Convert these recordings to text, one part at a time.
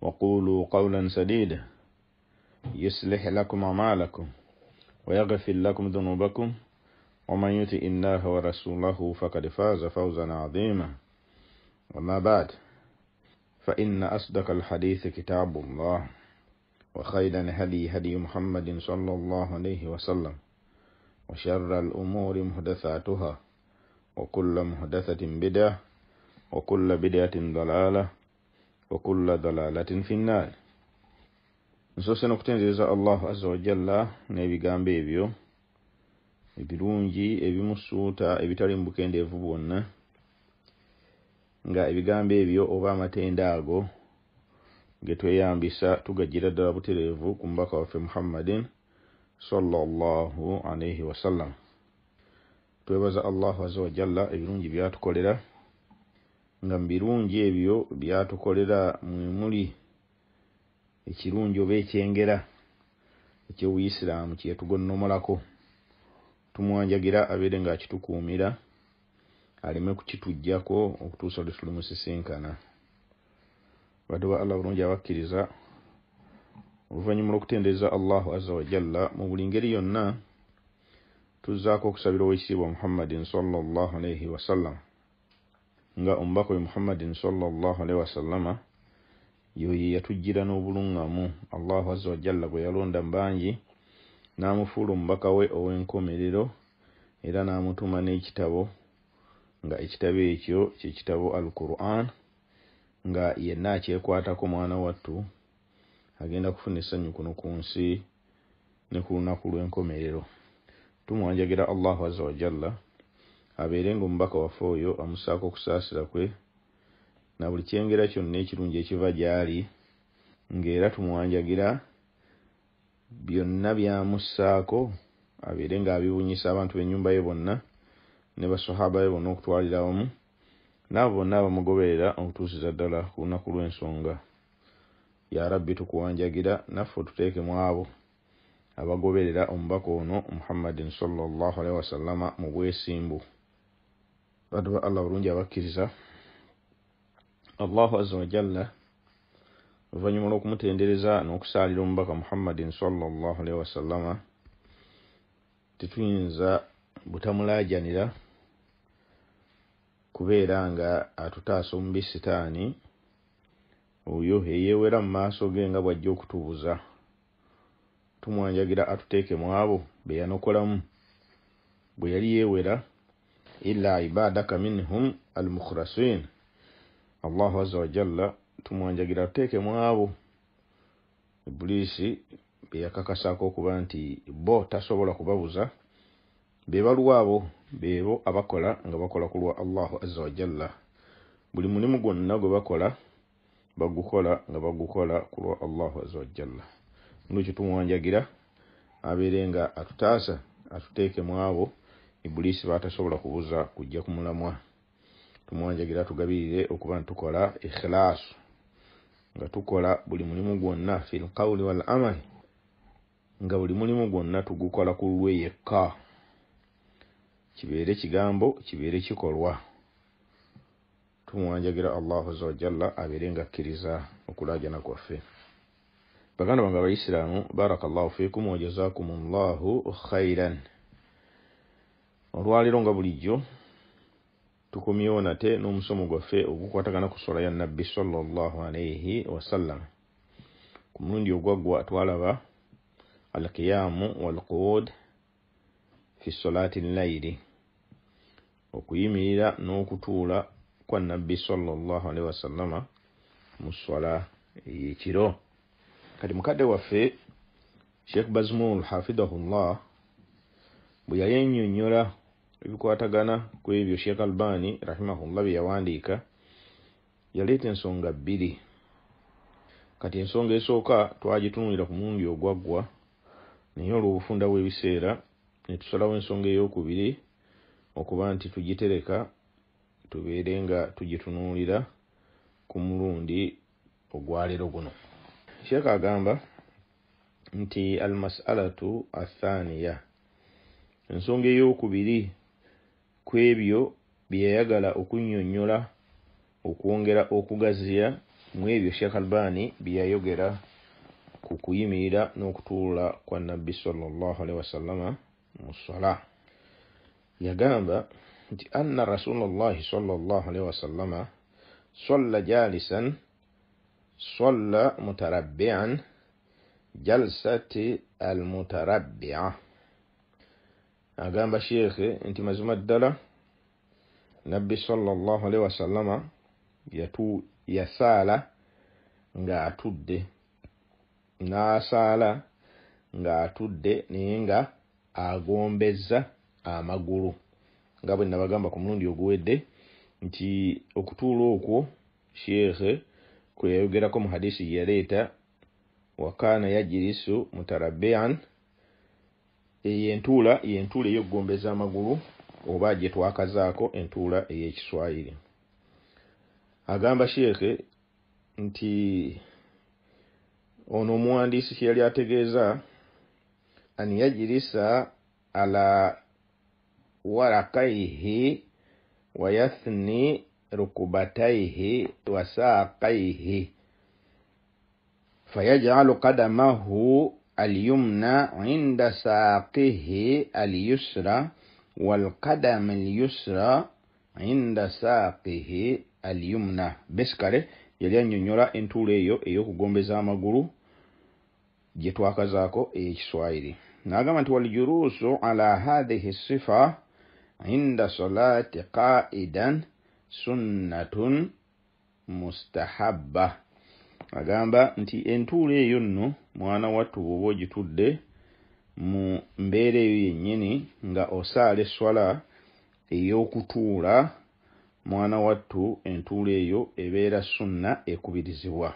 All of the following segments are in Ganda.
وقولوا قولا سديدا يصلح لكم أعمالكم ويغفر لكم ذنوبكم ومن يطع الله ورسوله فقد فاز فوزا عظيما وما بعد فإن أصدق الحديث كتاب الله وخير الهدي هدي محمد صلى الله عليه وسلم وشر الأمور محدثاتها وكل محدثة بدعة وكل بدعة ضلالة وكل دلالة في النار نسوس نكتين زيزا الله عز وجل نبي قام بيبيو ebirungi ebimusuuta ebitali mu bukendeevu bwonna nga ebigambo ebyo oba amatenda ago ge tweyambisa tugajjira ddala butereevu ku mubaka waffe muhammadin salllahu alaihi wasallam twebaza allahu azza wajalla ebirungi byatukolera nga mubirungi ebyo byatukolera mwemuli ekirungi oba ekyengera ekyobuisiraamu kyetugonnomolako tumwanjagira abeere ngaakitukuumira aleme kukituggyako okutuusa lwetulimusisinkana badde ba allah bulungi abakkiriza oluvannyuma lwokutendereza allahu aza wajalla mu buli ngeri yonna tuzzaako okusabira oweekitiibwa muhammadin sallallahu alaihi wasallam nga omubaka we muhammadin salllahalihi wasallama yoyo yatujjira n'obulungamu allahu azza wajalla bwe yalonda mbangi n'amufuula omubaka we ow'enkomerero era n'amutuma n'ekitabo nga ekitabo ekyo kyekitabo al quran nga yenna akyekwatako mwana wattu agenda kufuna essanyu kuno ku nsi ne ku lunaku lw'enkomerero tumwanjagira allahu azza wajalla abeere ng'omubaka waffe oyo amusaako okusaasira kwe na buli kyengera kyonna ekirungi ekiva gy'ali ng'era tumwanjagira byonna byamussaako abeere ng'abibunyisa abantu b'ennyumba ye bonna ne basahaba be bonna okutwalira wamu naabo bonna abamugoberera okutuusiza ddala ku lunaku lw'ensonga ya rabbi tukuwanjagira naffe otuteekemu abo abagoberera omubaka ono muhammadin sallallahu alaihi wasallama mu bwesimbu badoba allah bulungi abakkiriza allahu azza wajalla oluvanyuma lwokumutendereza n'okusaalira omubaka muhammadin salllah alihi wasallama tetuyinza butamulajanira kubeera nga atutaasa omubi sitaani oyo eyeewera mu maaso ge nga bwajja okutubuza tumwanjagira atuteekemu abo beyanokolamu bwe yali yeewera illa ibadaka minhum almukhrasin allah azza wajalla tumwanjagira tuteekemu abo ibuliisi beyakakasako okuba nti bo tasobola kubabuza be baluwaabo beebo abakola nga bakola ku lwa allahu azza wajalla buli mulimu gwonna gwe bakola bagukola nga bagukola ku lwa allahu azza wajalla nolwekyo tumwanjagira abeere nga atutaasa atuteekemu abo ibuliisi baatasobola kubuza kujja ku mulamwa tumwanjagira tugabirire okuba nitukola ikhilaasu nga tukola buli mulimu gwonna filqawuli wal amali nga buli mulimu gwonna tugukola ku lulwe yekka kibeere kigambo kibeere kikolwa tumwanjagira allahu aza wajalla abeere nga akkiriza okulaajana kwaffe baganda bange abaisiraamu baraka llahu fikum wajazakum llahu khairan olwaleero nga bulijjo tukomyewo nate n'omusomo gwaffe ogukwatagana ku sola ya nabbi salllahalaihi wasallam ku mulundi ogwaggwa twalaba alkiyamu walquud fi solaati llayiri okuyimirira n'okutuula kwa nabbi salllahalaihi wasallama mu sola ey'ekiro kati mukadde waffe sheekh bazmul hafidahullah bwe yayennyonnyola ebikwatagana ku ebyo sheekh albaani rahimahullah bye yawandiika yaleeta ensonga bbiri kati ensonga esooka twagitunulira ku mulundi ogwaggwa naye olw'obufunda bw'ebiseera ne tusalawo ensonga ey'okubiri okuba nti tugitereka tubeere nga tugitunuulira ku mulundi ogwaleero guno sheekh agamba nti almasalatu athaniya al ensonga eyokubiri ku ebyo byeyayagala okunnyonnyola okwongera okugaziya mu ebyo sheikh albaani byeyayogera ku kuyimirira n'okutuula kwa nabbi salllah alihi wasallama mu sola yagamba nti anna rasulllahi salllah alihi wasallama solla jalisan solla mutarabbian jalsati almutarabbia agamba sheekhe nti mazima ddala nabbi salllahalihi wasallama yatu yasaala ng'atudde n'asaala ng'atudde naye nga agombeza amagulu nga bwe nabagamba ku mulundi oguwedde nti okutuula okwo sheekhe kwe yayogerako mu hadisi yaleeta wakana yajirisu mutarabean eyo entuula yentuula ey'okugomba ez'amagulu oba gye twakazaako entuula ey'ekiswayiri agamba sheeke nti ono omuwandiisi kye yali ategeeza aniyajirisa ala warakaihi wayathni rukubataihi wasaakaihi fayajalu kadamahu اليمنى عند ساقه اليسرى والقدم اليسرى عند ساقه اليمنى basically yali annyonnyola entuula eyo ey'okugombeza amagulu gye twakazaako ey'ekiswayiri n'agamba nti waljuluusu ala hathihi sifa inda salaati qaidan sunnatun mustahabba agamba nti entuula eyo nno mwana wattu bwoba ogitudde mu mbeera eyo yennyini nga osaala eswala ey'okutuula mwana wattu entuula eyo ebeera sunna ekubirizibwa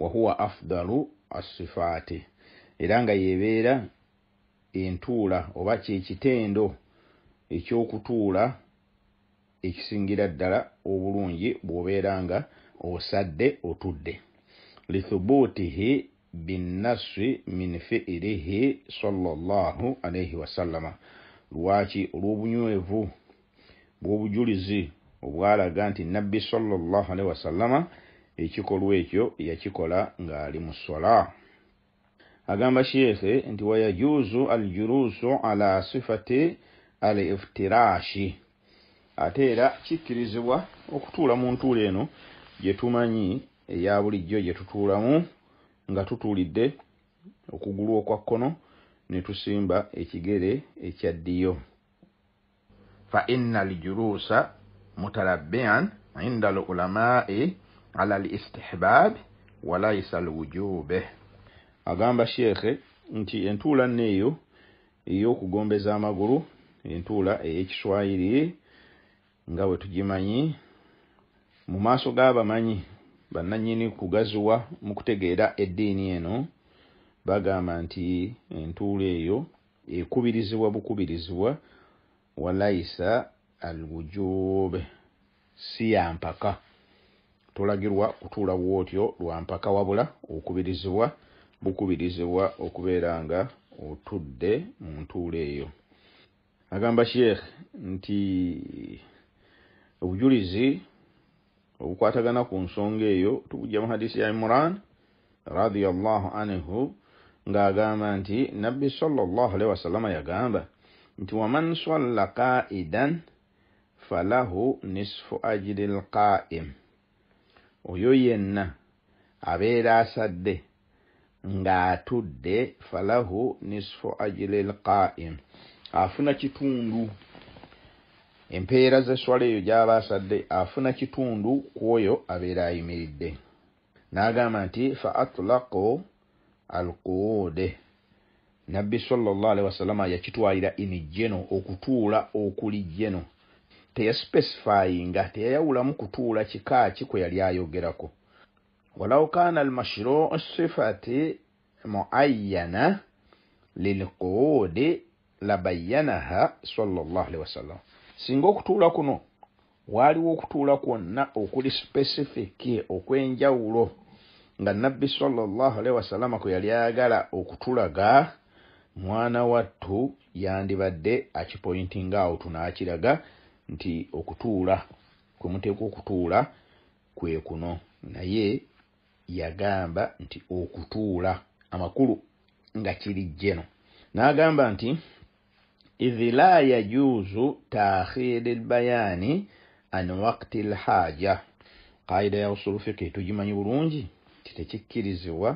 wahuwa afdalu assifaati era nga yebeera entuula oba kyekitendo ekyokutuula ekisingira ddala obulungi bw'obeera nga osadde otudde lithubutihi binnaswi min fiirihi salllah alaihi wasallama lwaki olw'obunywevu bw'obujulizi obwalaga nti nabbi salllah alaihi wasallama ekikolwa ekyo yakikola ng'ali mu sola agamba sheekhe nti wayajuzu aljuluusu ala sifati al iftiraashi ate era kikkirizibwa okutuula mu ntuula eno gye tumanyi eya bulijjo gye tutuulamu nga tutuulidde okugulu okwa kkono ne tusimba ekigere ekya ddiyo fa inna aljuluusa mutarabbian inda alulamai ala al istihbabi walaisa alwujube agamba sheekhe nti entuula nne eyo ey'okugombeza amagulu entuula ey'ekiswayiri nga bwe tugimanyi mu maaso g'abamanyi bannanyini kugaziwa mu kutegeera eddiini eno bagamba nti entuula eyo ekubirizibwa bukubirizibwa wa laisa al wujube si ya mpaka tolagirwa kutuula bwotyo lwa mpaka wabula okubirizibwa bukubirizibwa okubeera nga otudde mu ntuula eyo agamba sheekh nti obujulizi okukwatagana ku nsonga eyo tugujja mu hadisi ya imran radiallahu anhu ng'agamba nti nabbi salllah alihi wasallama yagamba nti waman salla qaidan falahu nisfu ajiri lqaim oyo yenna abeera asadde ng'atudde falahu nisfu ajiri lqaim afuna kitundu empeera z'eswala eyo gy'aba asadde afuna kitundu ku oyo abeera ayimiridde n'agamba nti fa atlaqu al quwude nabbi salllahalihi wasallama yakitwalira inijeno okutuula okuli jeno teyasipesifayinga teyayawulamu kutuula kikaaki kwe yali ayogerako walaw kaana almashruu sifati muayyana lilquwudi labayyanaha salllahalihi wasallama singa okutuula kuno waaliwo okutuula kwonna okuli sipesifiki okw'enjawulo nga nabbi salllahalihi wasalama kwe yali ayagala okutulaga mwana wattu yandibadde akipointing out n'akiraga nti okutuula kwe muteeka okutuula kwe kuno naye yagamba nti okutuula amakulu nga kiri jeno n'agamba nti idhi la yajuzu takhiri lbayani an wakti lhaja kaida ya usulufiki tujimanyi bulungi tetekikkirizibwa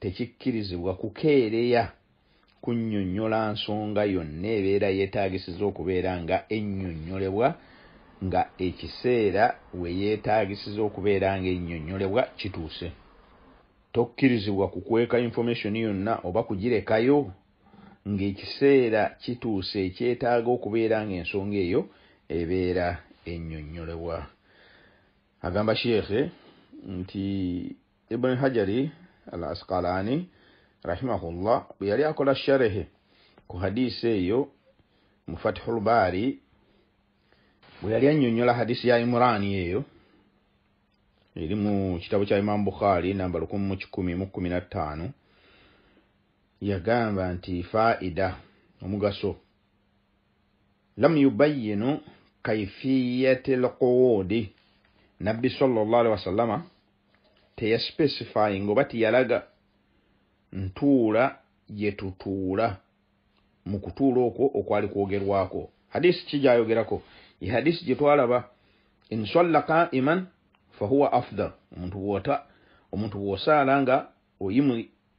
tekikkirizibwa kukeereya kunnyonnyola nsonga yonna ebeera yeetagisiza okubeera nga ennyonnyolebwa nga ekiseera we yeetagisiza okubeera nga ennyonnyolebwa kituuse tokkirizibwa kukweka infomation yonna oba kugirekayo ng'ekiseera kituuse ekyetaaga okubeera ng'ensonga eyo ebeera ennyonnyolebwa agamba sheekhe nti ibuni hajari al asqalani rahimahullah bwe yali akola sharehe ku hadisi eyo mu fatihu lbaari bwe yali annyonnyola hadisi ya imurani eyo eri mu kitabo kya imamu bukhaari namba lukumi mu kikumi mu kkumi na ttaano yagamba nti faida omugaso lam yubayinu kaifiyati lkuwudi nabbi salllahalihi wasallama teyaspesifying oba tiyalaga ntuula yetutuula mu kutuula okwo okwali kwogerwako hadisi kijayogerako ye hadisi gyetwalaba insalla qaiman fahuwa afdal omuntu bwosaala nga oyimu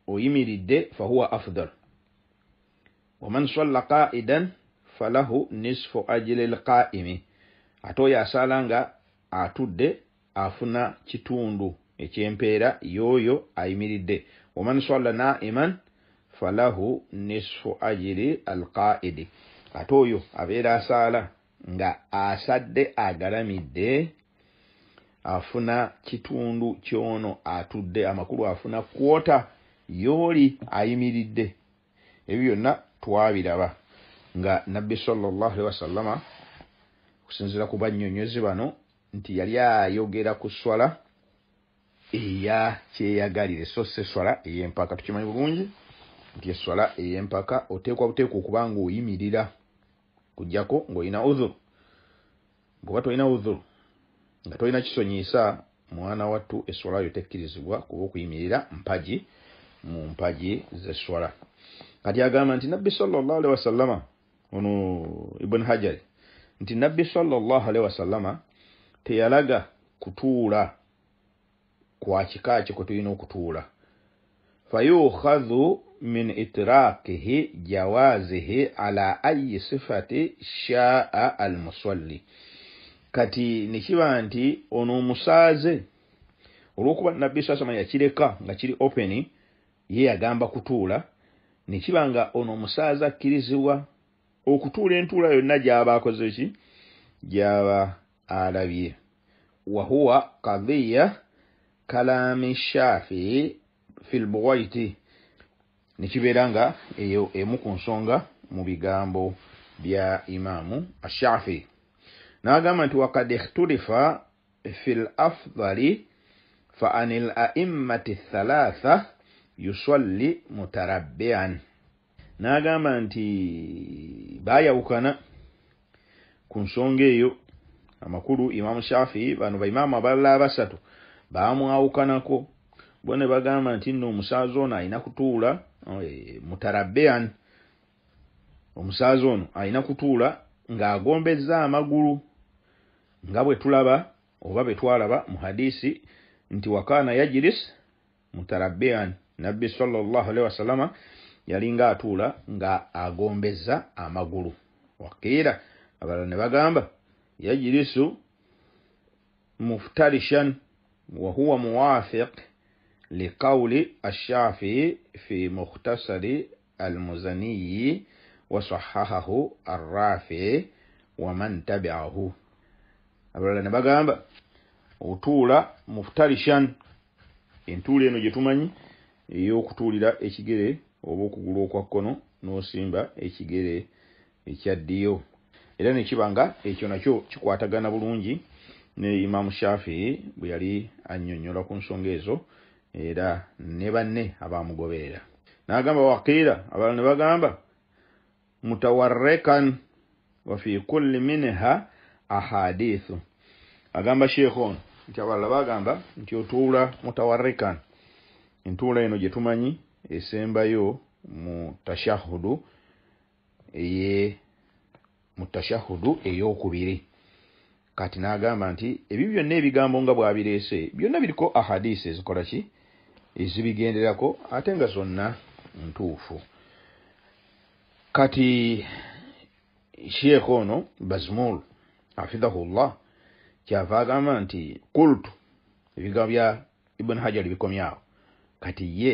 oyimiridde fahuwa afdal waman salla qaidan falahu nisfu ajiri lqaimi ate oyo asaala nga atudde afuna kitundu ekyempeera y'oyo ayimiridde waman salla naiman falahu nisfu ajiri alqaidi ate oyo abeera asaala nga asadde agalamidde afuna kitundu kyono atudde amakulu afuna kwota yooli ayimiridde ebyo byonna twabiraba nga nabbi salllah alihi wasallama okusinziira ku bannyonnyozi bano nti yali ayogera ku swala eya kyeyagalire so si eswala ey'empaka tukimanyi bulungi nti eswala ey'empaka oteekwa buteekwa okuba nga oyimirira kujjako ngaolina uthuru ngoba tolina uthuru nga tolina kisonyiisa mwana wattu eswala yo tekkirizibwa kuba okuyimirira mpagi mu zeswala kati agamba nti nabbi sallallahu alaihi wasallama ono ibn hajari nti nabbi sallallahu alaihi wasallama teyalaga kutuula kwa kika kye okutuula fayukhadhu min itraqihi jawazihi ala ayi sifati shaa almusalli kati nekiba nti ono omusaaze olwokuba nabbi saa yakireka nga kiri openi ye yagamba kutuula ne kiba nga ono omusaaza akkirizibwa okutuula entuula yonna gy'aba akoze ki gy'aba alabye wahuwa kadiya kalami shafi filbuwaiti ne kibeera nga eyo emu ku nsonga mu bigambo bya imaamu ashafi n'agamba nti wakad ikhtulifa fi l afdali fa an l aimmati thalatha yusalli mutarabbian n'agamba nti baayawukana ku nsonga eyo amakulu imaamu shafii bano baimaamu abalala abasatu baamwawukanako bo ne bagamba nti nno omusaaza ono ayina kutuula eh, mutarabbian omusaaza ono ayina kutuula ng'agombeza amagulu nga bwe tulaba oba bwe twalaba mu hadiisi nti wakaana yajiris mutarabbian nabbi sallallahu alaihi wasallama yalinga atuula nga agombeza amagulu wakiira abalala ne bagamba yajirisu muftarishan wahuwa muwafiq liqauli ashafii fi mukhtasari almuzaniyi wasahahahu arrafi waman tabiahu abalala ne bagamba otuula muftarishan entuula eno jetumanyi ey'okutuulira ekigere oba okugulu okwa kkono n'osimba ekigere ekya ddiyo era nekiba nga ekyo nakyo kikwatagana bulungi ne imamu shafi bwe yali annyonnyola ku nsonga ezo era ne banne abaamugoberera n'agamba wakiira abalala ne bagamba mutawarrekan wafi kulli minha ahadithu agamba sheekh ono nti abalala bagamba nti otuula mutawarrekan entuula eno gye tumanyi esembayo mu tashahudu eye mu tashahudu ey'okubiri kati n'agamba nti ebyo byonna ebigambo nga bwabireese byonna biriko ahadiisi ezikola ki ezibigenderako ate nga zonna ntuufu kati sheekha ono bazmul hafidhahullah kyava agamba nti kultu ebigambo bya ibuni hajar bikomyawo kati ye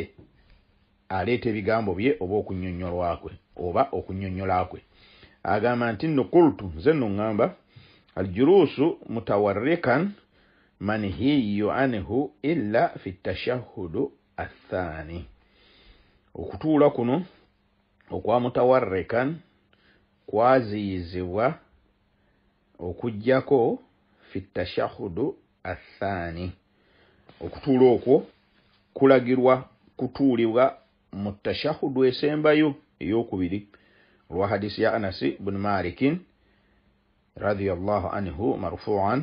aleeta ebigambo bye oba okunyonyolwakwe oba okunyonyolakwe agamba nti nno kultu nze nno ŋŋamba aljuluusu mutawarrikan manihiyu anihu illa fi tashahudu athaani okutuula kuno okwa mutawarrikan kwaziyizibwa okugjako fi tashahudu athaani okutuula okwo kulagirwa kutuulibwa mu tashahudu esembayo eyokubiri olwa hadisi ya anasi buni malikin radiallah anhu marfuan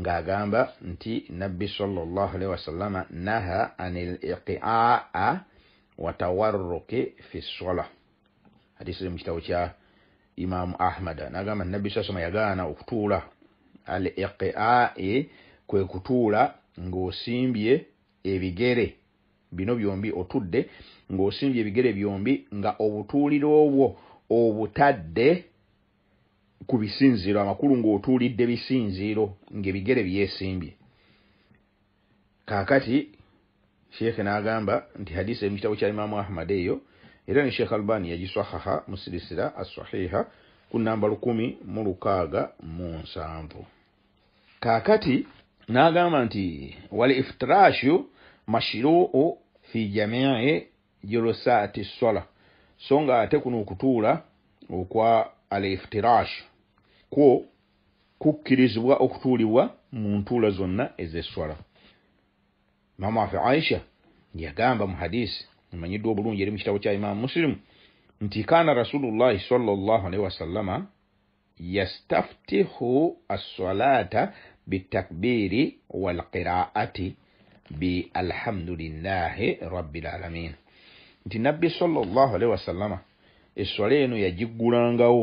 ng'agamba nti nabbi salllahalhi wasalama naha ani l iqiaa wa tawaruki fi ssola hadisi ri mu kitabo kya imamu ahmada nagamba ti nabbi saaslama yagaana okutuula al iqiai kwe kutuula ng'osimbye ebigere bino byombi otudde ng'osimbye ebigere byombi nga obutuuliro obwo obutadde ku bisinziiro amakulu ng'otuulidde bisinziiro ngaebigere byesimbye kaakati sheekhe n'agamba nti hadisi eri mu kitabo kya imaamu ahmad eyo era ne sheekh albani yagiswahaha mu sirisira assahiiha ku namba 1 mu 6 mu 7 kaakati n'agamba nti wal iftirashu mashiruu fi jamii jurusaati sola so nga ate kuno okutuula okwa al iftirashu kwo kukkirizibwa okutuulibwa mu ntuula zonna ezeswala imamu afe aisha yagamba mu hadisi imanyiddwa obulungi eri mu kitabo kya imamu musilimu nti kaana rasulullahi salllahu alaihi wasallama yastaftihu assalaata بالتكبير والقراءة بالحمد لله رب العالمين النبي صلى الله عليه وسلم الصلينو يجيغولانغاو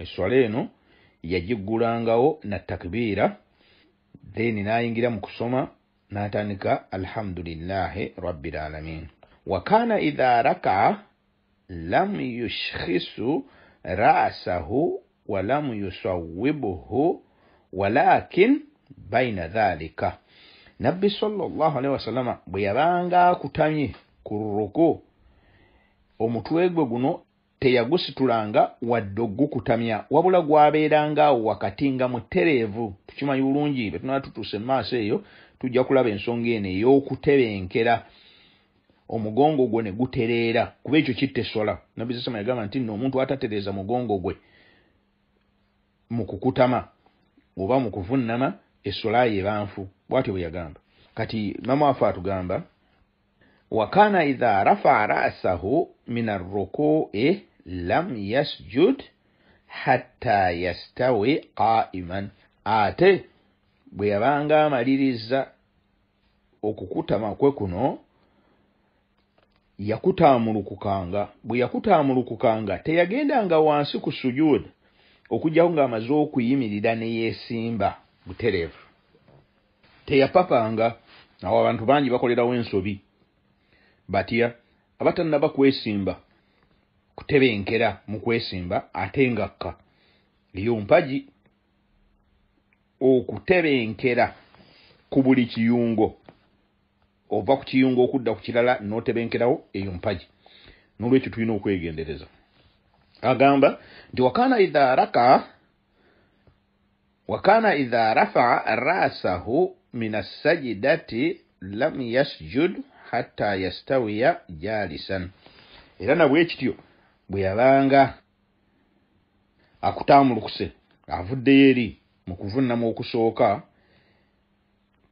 الصلينو يجيغولانغاو نتكبيرا ديني ناينغيرا مكسوما ناتانكا الحمد لله رب العالمين وكان إذا ركع لم يشخص رأسه ولم يصوبه walakin baina dhalika nabbi salllahalihi wasalama bwe yabanga akutamye ku rurogo omutwe gwe guno teyagusitulanga wadde ogukutamya wabula gwabeeranga awo wakati nga mutereevu tukimanyi bulungi bwe tunala tutuuse mu maaso eyo tujja kulaba ensonga eno ey'okutebenkera omugongo gwe ne gutereera kuba ekyo kittesola nabbi sasama yagamba nti nno omuntu atatereeza mugongo gwe mu kukutama oba mu kuvunnama essola ye banfu bwatyo bwe yagamba kati mama waffe atugamba wakana idha rafaa rasahu min arrukui lam yasjud hatta yastawi qaiman ate bwe yabanga amaliriza okukutama kwe kuno yakutamulukukanga bwe yakutamulukukanga teyagendanga wansi ku sujuudi okujjawo ng'amaze okuyimirira ne yeesimba butereevu teyapapanga awo abantu bangi bakolerawo ensobi batya abatannaba kwesimba kutebenkera mu kwesimba ate ngakka eyo mpagi okutebenkera ku buli kiyungo ova ku kiyungo okudda ku kirala n'otebenkerawo eyo mpagi n'olwekyo tulina okwegendereza agamba nti wakana idha raka wakana idha rafaa rasahu min assajidati lam yasjud hatta yastawiya jalisan era nabwe ekityo bwe yabanga akutamulukuse avuddeyo eri mu kuvunnama okusooka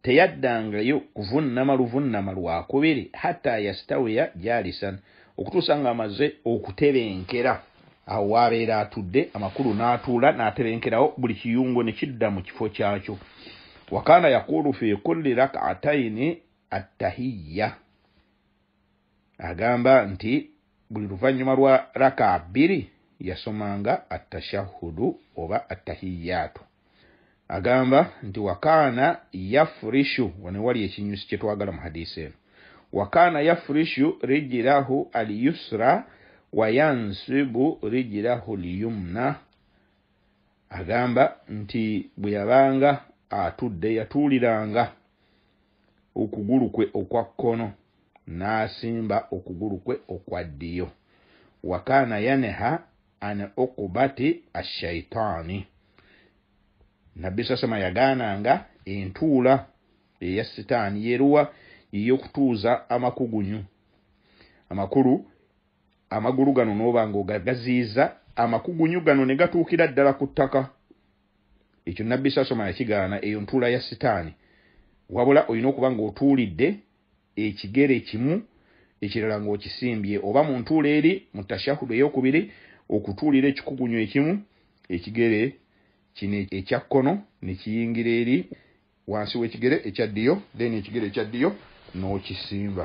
teyaddangayo kuvunnama luvunnama lwakubiri hatta yastawiya jalisan okutuusa ng'amaze okutebenkera awo waabeera atudde amakulu n'atuula n'aterenkerawo buli kiyungo ne kidda mu kifo kyakyo wakana yakulu fi kulli rakaataini attahiya agamba nti buli luvannyuma lwa rakaa bbiri yasomanga attashahudu oba attahiyaatu agamba nti wakana yafurishu wane wali ekinyusi kye twagala mu hadisi eno wakana yafurishu rijirahu al yusra wayansibu rijirahu lyumna agamba nti bwe yabanga atudde yatuuliranga okugulu kwe okwa kkono n'asimba okugulu kwe okwa ddiyo wakaana yaneha an okubati ashaitaani nabbi sasama yagaananga entuula eya sitaani yeruwa yeyokutuuza amakugunyu amakulu amagulu gano n'oba ng'ogagaziiza amakugunyu gano ne gatuukira ddala ku ttaka ekyo nabbi sasoma yakigaana eyo ntuula ya sitaani wabula olina okuba ng'otuulidde ekigere kimu ekirala ng'okisimbye oba mu ntuula eri mu tashahudu eyokubiri okutuulira ekikugunyu ekimu ekigere kino ekya kkono ne kiyingira eri wansi w'ekigere ekya ddiyo then ekigere ekya ddiyo n'okisimba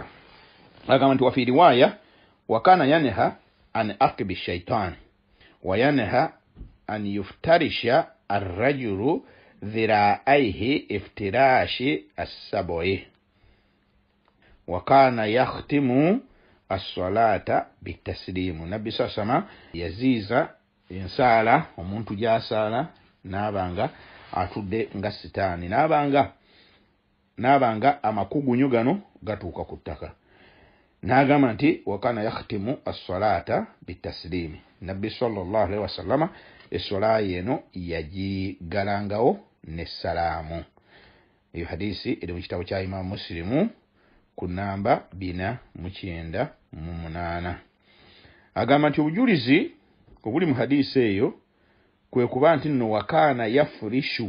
agamba nti wafiiriwaaya wakana yanha an akibi shaitan wa yanha an yuftarisha arrajulu dhiraaihi iftirashi assaboi wakana yakhtimu assalata bitasilimu nabbi sa sama yaziiza ensaala omuntu gyasaala n'abanga atudde nga sitaani n'abanga n'abanga amakugunyu gano gatuuka ku ttaka n'agamba nti wakana yakhtimu assolaata bitasilimi nabbi salllahu alihi wasallama essolaayo eno yagigalangawo nessalaamu eyo hadisi eri mu kitabo kya imamu musilimu ku namba bina mukyenda mu munaana agamba nti obujulizi obuli mu hadisi eyo kwe kuba nti nno wakaana yafurishu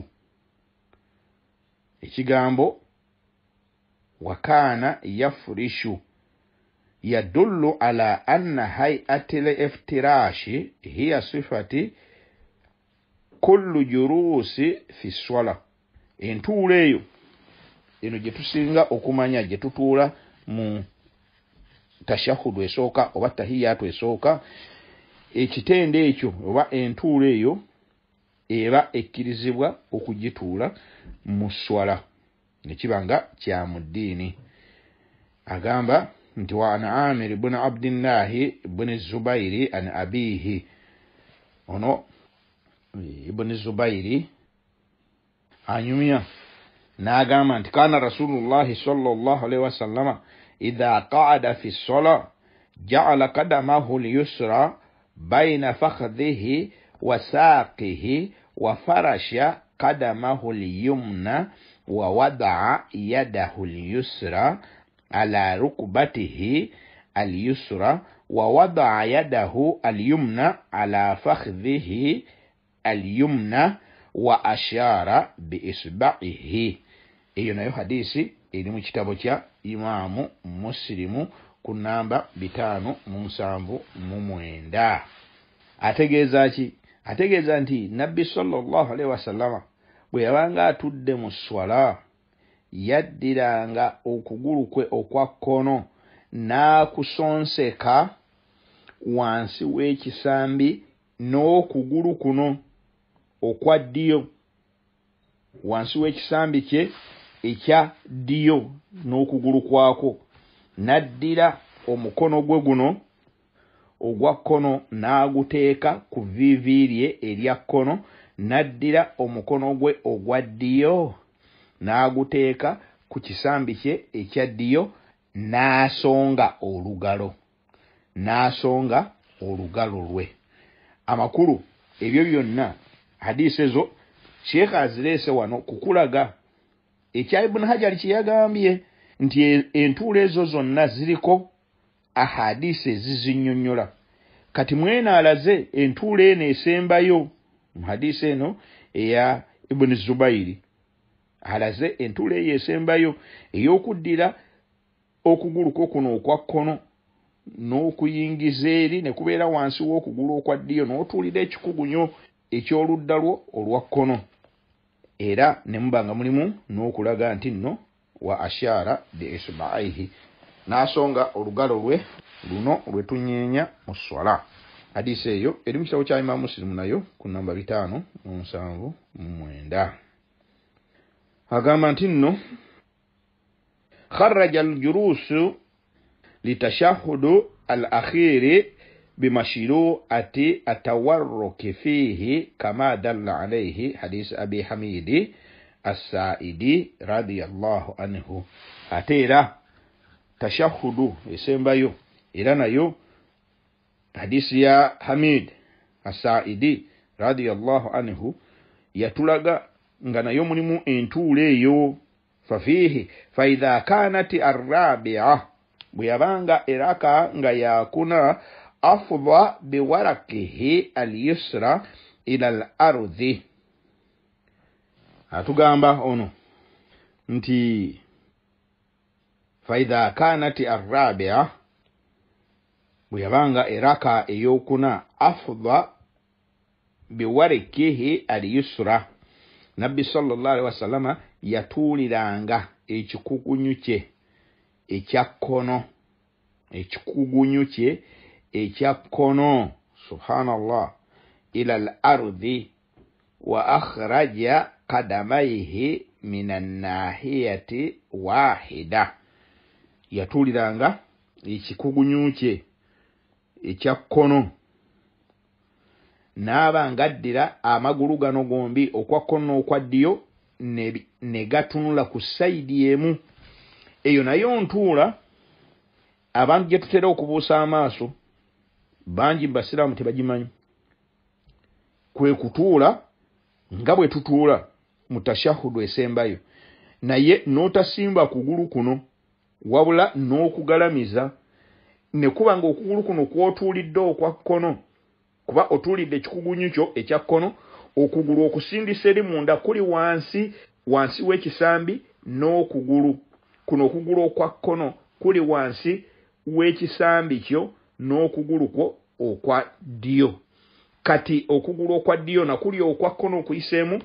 ekigambo wakaana yafurishu يدل على أن هيئة الافتراش هي صفة كل جروس في الصلاة إن توليو إنو جتسينغا أكمانيا جتطولا مو تشهد ويسوكا وبتهيات ويسوكا ekitende ekyo oba entuula eyo eba ekkirizibwa okugituula mu swala nekiba nga kya mu ddiini agamba انتوا عن عامر بن عبد الله بن الزبير عن أبيه ونو بن الزبير عن يميا ناقاما كان رسول الله صلى الله عليه وسلم إذا قعد في الصلاة جعل قدمه اليسرى بين فخذه وساقه وفرش قدمه اليمنى ووضع يده اليسرى على ركبته اليسرى ووضع يده اليمنى على فخذه اليمنى وأشار بإصبعه إيو نيو حديثي إنمو كتابوكيا إمام مسلم كنامبا بتانو ممسامب ممويندا أتجيزاتي أتجيزانتي نبي صلى الله عليه وسلم ويوانغا تدمو الصلاة yaddiranga okugulu kwe okwa kkono n'akusonseka wansi w'ekisambi n'okugulu kuno okwa ddiyo wansi w'ekisambi kye ekya ddiyo n'okugulu kwako n'addira omukono gwe guno ogwa kkono n'aguteeka ku viivi lye erya kkono n'addira omukono gwe ogwa ddiyo n'aguteeka ku kisambi kye ekya ddiyo n'asonga olugalo n'asonga olugalo lwe amakulu ebyo byonna hadiisi ezo sheekha azireese wano kukulaga ekya ibuni hajari kye yagambye nti e, entuula ezo zonna ziriko ahadiisi ezizinnyonnyola kati mwene alaze entuula eno esembayo mu hadiisi eno eya ibuni zubairi alaze entula eyo esembayo ey'okuddira okugulu kwokuno okwa kkono n'okuyingiza eri ne kubeera wansi w'okugulu okwa ddiyo n'otuulira ekikugunyo ekyoludda lwo olwa kkono era ne muba nga mulimu n'okulaga nti nno wa ashara de esbaihi n'asonga olugalo lwe luno lwe tunyeenya mu swala hadisi eyo eri mu kitabo kya imamu musirimu nayo ku namba bitaano mu nsanvu mu mwenda هقام تنو خرج الجلوس لتشهد الأخير بمشروعة التورك فيه كما دل عليه حديث أبي حميد السائدي رضي الله عنه أتيرا تشهد يسمبيو إلنا يو حديث يا حميد السائدي رضي الله عنه يتلقى nga nayo mulimu entuula eyo fafiihi faidha kanati arabia bwe yabanga eraka nga yakuna afda biwarakihi alyusra ila al atugamba ono nti faidha kanati arabia bwe yabanga eraka eyokuna afda biwarakihi alyusra nabbi salallah alihi wasalama yatuuliranga ekikugunyu kye ekya kkono ekikugunyu kye ekya kkono subhanallah ila al ardi wa akhraja kadamaihi min annahiyati wahida yatuuliranga ekikugunyu kye ekya kkono n'aba ng'addira amagulu gano gombi okwa kkonna okwa ddyo ne gatunula ku sayidi emu eyo nayo ntuula abantu gye tutera okubuusa amaaso bangi mu basiraamu tebagimanyi kwe kutuula nga bwe tutuula mu tashahudu esembayo naye n'otasimba kugulu kuno wabula n'okugalamiza ne kuba ng'okugulu kuno kwotuulidde okwa kkono kuba otuulidde ekikugunyu kyo ekya kkono okugulu okusindisa eri munda kuli wansi wansi w'ekisambi n'okugulu kuno okugulu okwa kkono kuli wansi w'ekisambi kyo n'okugulu kwo okwa ddyo kati okugulu okwa ddyo nakuli okwa kkono okuyiseemu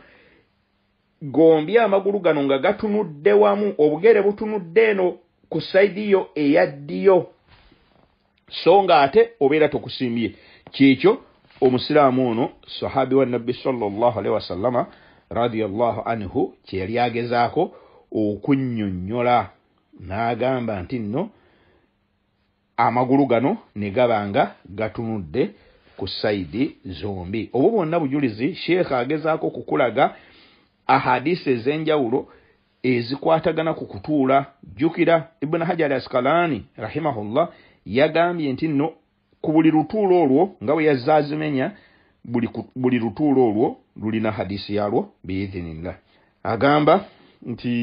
gombi amagulu gano nga gatunudde wamu obugere butunudde eno ku sayidi yo eya ddyo so nga ate obeera tokusimbye kyekyo omusiraamu ono sahabi wa nabbi salllahalihi wasallama radiallahu anhu kyeyali agezaako okunnyonnyola n'agamba nti nno amagulu gano ne gaba nga gatunudde ku sayidi zombi obwo bwonna bujulizi sheekha agezaako okukulaga ahadisi ez'enjawulo ezikwatagana ku kutuula jjukira ibuni hajar asikalani rahimahullah yagambye nti nno ku buli lutuulo olwo nga bwe yazze azimenya buli lutuulo olwo lulina hadisi yalwo biidhinillah agamba nti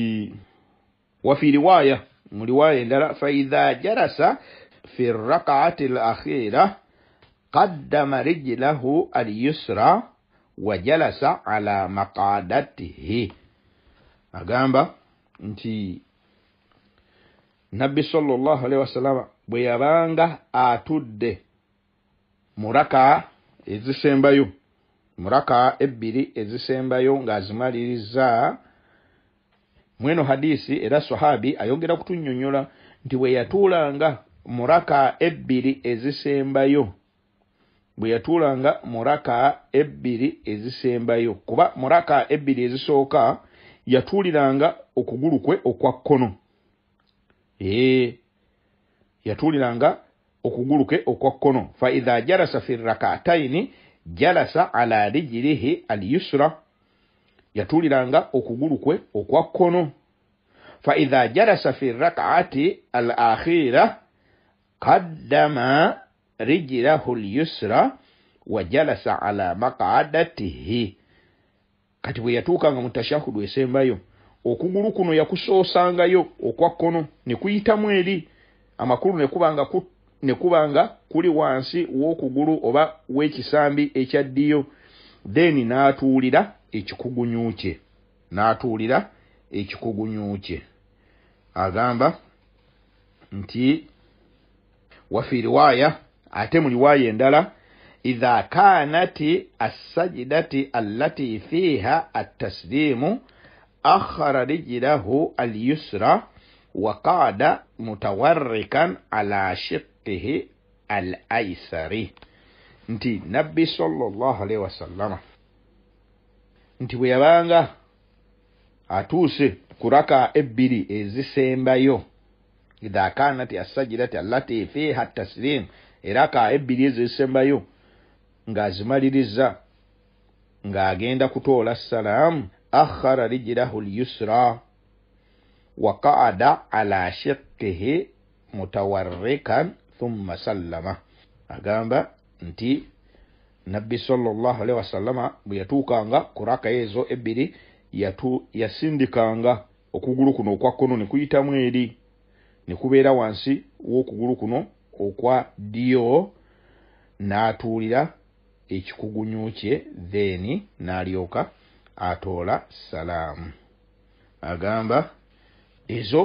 wafiriwaaya muliwaaya endala faidha jalasa fi rakaati lakhira qaddama rijilahu alyusra wajalasa ala maqadatihi agamba nti nabbi sallllah alehi wasalama bwe yabanga atudde muraka ezisembayo muraka ebbiri ezisembayo ng'azimaliriza mweno hadisi era sahabi ayogera kutunyonyola nti bwe yatuulanga muraka ebbiri ezisembayo bwe yatuulanga muraka ebbiri ezisembayo kuba muraka ebbiri ezisooka yatuuliranga okugulu kwe okwa kkono e yatuuliranga okugulu okwa kkono fa idha jalasa fi rakataini jalasa ala rijirihi al yusra yatuuliranga okugulu kwe okwa kkono fa idha jalasa fi rakaati al akhira qaddama rijirahu l yusra wa jalasa ala maqadatihi kati bwe yatuukanga mu tashahudu esembayo okugulu kuno yakusoosangayo okwa kkono ne kuyitamu eri amakulu ne kuba ne kuba nga kuli wansi w'okugulu oba w'ekisambi ekya ddiyo then n'atuulira ekikugunyu kye n'atuulira ekikugunyu kye agamba nti wafi riwaaya ate mu riwaaya endala idha kanati assajidati allati fiiha attasilimu akhara rijilahu alyusra wa qaada mutawarrikan ala shiqi fiqihi al aisari nti nabbi salllahu alaihi wasallama nti bwe yabanga atuuse ku raka ebbiri ezisembayo idha kanat assajirati allati fiha ttasilim eraka ebbiri ezo ezisembayo ng'azimaliriza ng'agenda kutoola salaamu akhara rijirahu lyusra wa qaada ala shiqihi mutawarrikan thumma sallama agamba nti nabbi salllahalihi wasallama bwe yatuukanga ku raakayo ezo ebbiri yasindikanga okugulu kuno okwa kkono ne kuyitamu eri ne kubeera wansi w'okugulu kuno okwa dyo n'atuulira ekikugunyu kye theni n'alyoka atoola salaamu agamba ezo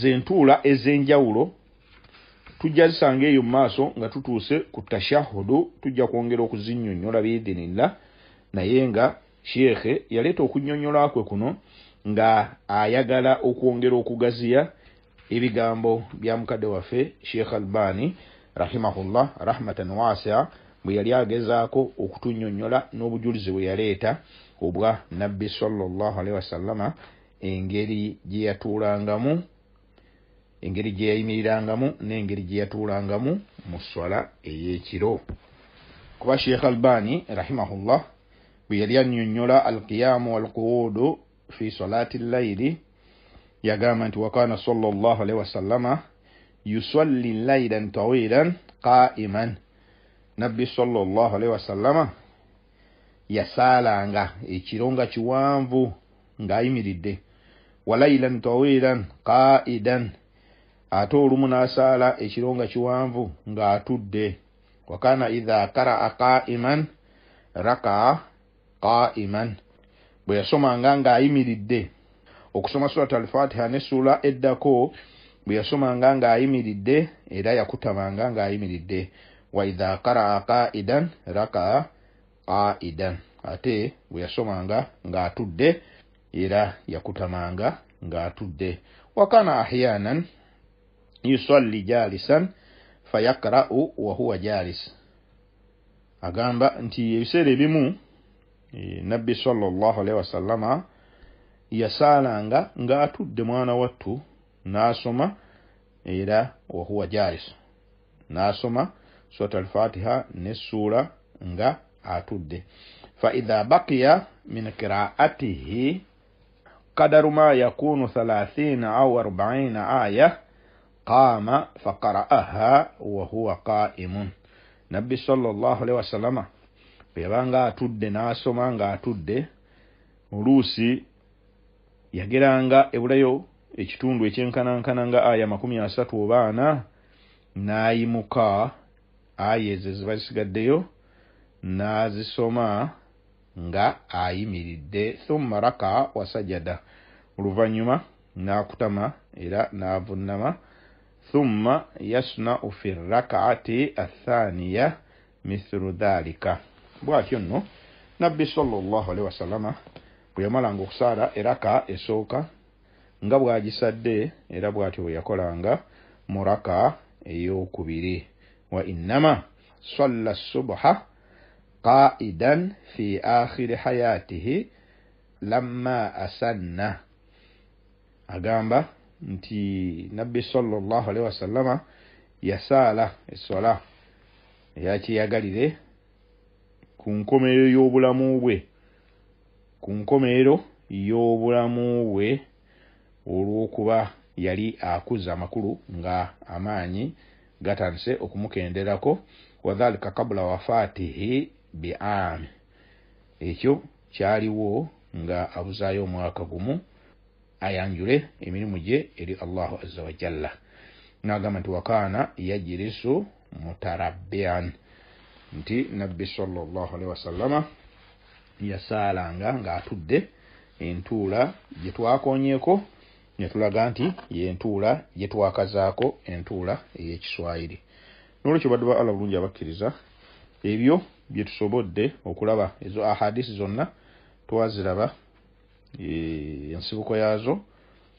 zentuula ez'enjawulo tujja zisanga eyo mumaaso nga tutuuse ku tashahudu tujja kwongera okuzinyonyola biidhinillah naye nga sheekhe yaleeta okunyonyola kwe kuno nga ayagala okwongera okugaziya ebigambo bya mukadde waffe sheekh albani rahimahullah rahmatan wasia bwe yali agezaako okutunyonyola n'obujulizi bwe yaleeta obwa nabbi sallaalwasallama engeri gye yatuulangamu engeri gye yayimirirangamu n'engeri gye yatuulangamu mu swala ey'ekiro kuba sheikh albani rahimahullah bwe yali annyonnyola alqiyamu walquwudu fi salaati llayiri yagamba nti wakana sala llah alaihi wasallama yusalli llailan tawiran qaiman nabbi sala llah alaihi wasallama yasaalanga ekiro nga kiwanvu ng'ayimiridde walailan tawiran qaidan ate olumu n'asaala ekiro nga kiwanvu ng'atudde wakaana idha karaa qaiman rakaa qaiman bwe yasomanga ng'ayimiridde okusoma surat alfatiha nesuula eddako bwe yasomanga ng'ayimiridde era yakutamanga ng'ayimiridde wa idha karaa qaidan rakaa qaidan ate bwe yasomanga ng'atudde era yakutamanga ng'atudde wakaana ahyanan yusalli jalisan fayakra'u wa huwa jalis agamba nti ebiseera ebimu e, nabbi sallallahu alaihi wasallama yasaalanga ng'atudde mwana wattu n'asoma era wahuwa jalis n'asoma surat alfatiha nessuula nga atudde faidha baqiya min qiraatihi kadaru ma yakunu 30 au 40 aya قام فقرأها وهو قائم نبي صلى الله عليه وسلم bebanga atudde n'asoma nga atudde oluusi yageranga ebulayo ekitundu ekyenkanankana nga aya makumi asatu oba ana n'ayimuka aya ezo ezibazisigaddeyo n'azisoma nga ayimiridde thumma raka wasajada oluvannyuma n'akutama era n'avunnama na ثم يصنع في الركعة الثانية مثل ذلك بواتيون نبي صلى الله عليه وسلم ويمال عنه سارة إراكا إسوكا nga bwagisadde era bwatyo bwe yakolanga mu raka eyokubiri wa innama salla subha qaidan fi akhiri hayatihi lamma asanna agamba nti nabbi salllah alehi wasallama yasaala eswala eyakyeyagalire ku nkomerero y'obulamu bwe ku nkomerero y'obulamu bwe olw'okuba yali akuza amakulu nga amaanyi gatandise okumukenderako wadhalika kabula wafaatihi beami ekyo kyaliwo nga abuzaayo omwaka gumu ayanjule emirimu gye eri allahu aza wajalla nagamba nti wakana yajirisu mutarabbian nti nabbi salllahalihi wasallama yasaalanga ng'atudde entuula gye twakonyeeko ne tulaga nti yentuula gye twakazaako entuula ey'ekiswayiri nolwekyo badde ba allah bulungi abakkiriza ebyo bye tusobodde okulaba ezo ahadisi zonna twaziraba ensibuko yaazo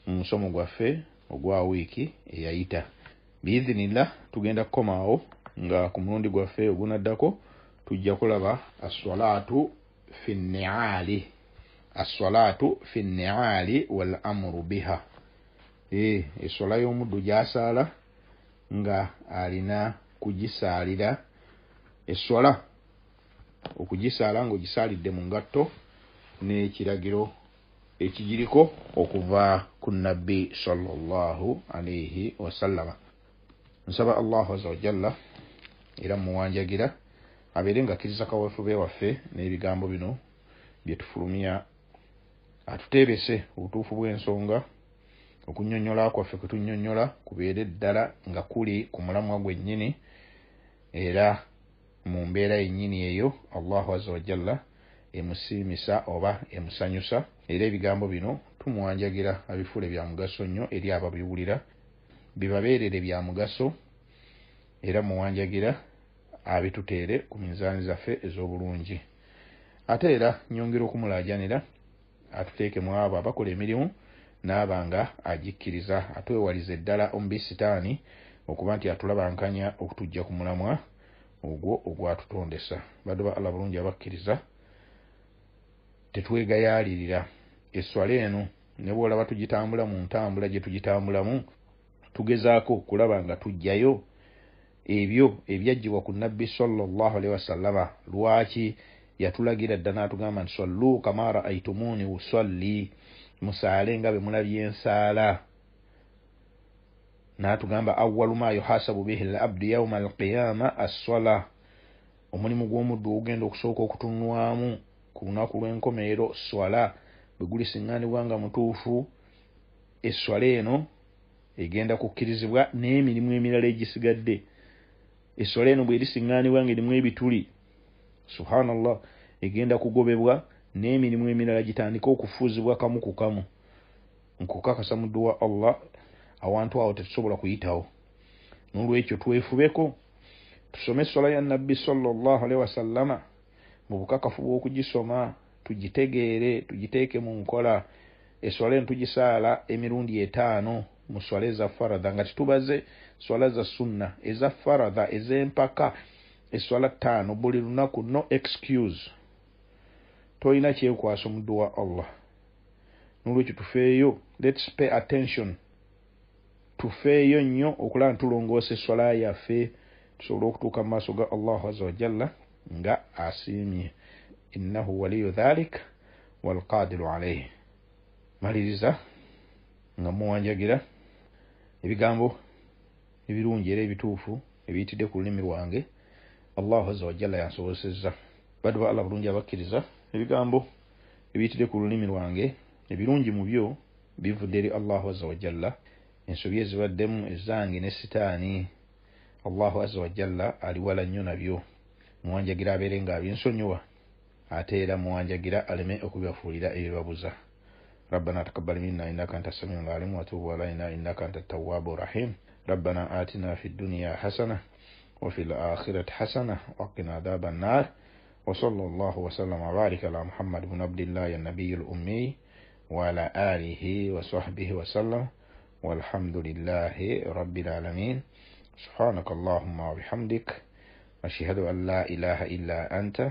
mu musomo gwaffe ogwa wiiki eyayita biizinilla tugenda kukomaawo nga ku mulundi gwaffe ogunaddako tujja kulaba asalaatu finiali asalaatu finiali wal amuru biha esola y'omuddu gyasaala nga alina kugisaalira eswala okugisaala ng'ogisaalidde mu ngatto n'ekiragiro ekigiriko okuva ku nabbi alaihi wasallama nsaba allahu aza wajalla era muwanjagira abeere ngaakkiriza kawefube waffe n'ebigambo bino byetufulumya atuteebese obutuufu bw'ensonga okunyonyola kwaffe kwetunyonyola kubeere eddala nga kuli ku mulamwa gwennyini era mu mbeera yennyini eyo allahu aza wajalla emusiimisa oba emusanyusa era ebigambo bino tumuwanjagira abifuule bya mugaso nnyo eri ababiwulira bibabeerere bya mugaso era muwanjagira abituteere ku minzaani zaffe ez'obulungi ate era nyongera okumulaajanira atuteekemu abo abakola emirimu n'aba nga agikkiriza atwewaliza eddala omubisitaani okuba nti atulaba nkanya okutujja ku mulamwa ogwo ogwatutondesa badde ba ala bulungi abakkiriza tetwegayaalirira eswala eno ne bwolaba tugitambula mu ntambula gye tugitambulamu tugezaako okulaba nga tujjayo ebyo ebyaggibwa ku nabbi salllahalihi wasallama lwaki yatulagira dda n'atugamba nti sallu kama raaitumuuni usalli musaale nga be mulabye ensaala n'atugamba awaluma yuhasabu bihi l abdu yauma alqiyama assola omulimu gw'omuddu ogugenda okusooka okutunwamu ku lunaku lw'enkomeero swala bwe guliseŋŋanibwa nga mutuufu esswala eno egenda kukkirizibwa n'emirimu emirala egisigadde esswala eno bweriseŋŋanibwa ngaerimu ebituli subhanallah egenda kugobebwa n'emirimu emirala gitandika okufuuzibwa kamu ku kamu nkukakasa muddu wa allah awantu awo tetusobola kuyitawo n'olwekyo twefubeko tusome esswala ya nabbi sallallahu alaihi wasallama mu bukakafu bw'okugisoma tugitegeere tugiteeke mu nkola eswala eno tugisaala emirundi etaano mu swala eza faradha nga titubaze swala za sunna eza faradha ez'empaka eswala ttaano buli lunaku no excuse tolina kyekwasa omuddu wa allah nolwekyo tufeeyo lets pay attention tufeeyo nnyo okulaba ntulongoosa eswala yaffe tusobole okutuuka mu maaso ga allahu azza wajalla nga asiimye إنه ولي ذلك والقادر عليه maliriza nga muwanjagira ebigambo ebirungi era ebituufu ebiyitidde ku lulimi lwange allahu aza wajalla yansobozeseza badde ba allah bulungi abakkiriza ebigambo ebiyitidde ku lulimi lwange ebirungi mu byo bivudde eri allahu aza wajalla ensobi ezibaddemu ezange ne sitaani allahu aza wajalla aliwala nnyo nabyo muwanjagira abeere ng'abyensonyiwa ate era muwanjagira aleme okubafuulira ebibabuza ربنا تقبل منا إنك أنت السميع العليم وتوب علينا إنك أنت التواب الرحيم ربنا آتنا في الدنيا حسنة وفي الآخرة حسنة وقنا عذاب النار وصلى الله وسلم وبارك على محمد بن عبد الله النبي الأمي وعلى آله وصحبه وسلم والحمد لله رب العالمين سبحانك اللهم وبحمدك أشهد أن لا إله إلا أنت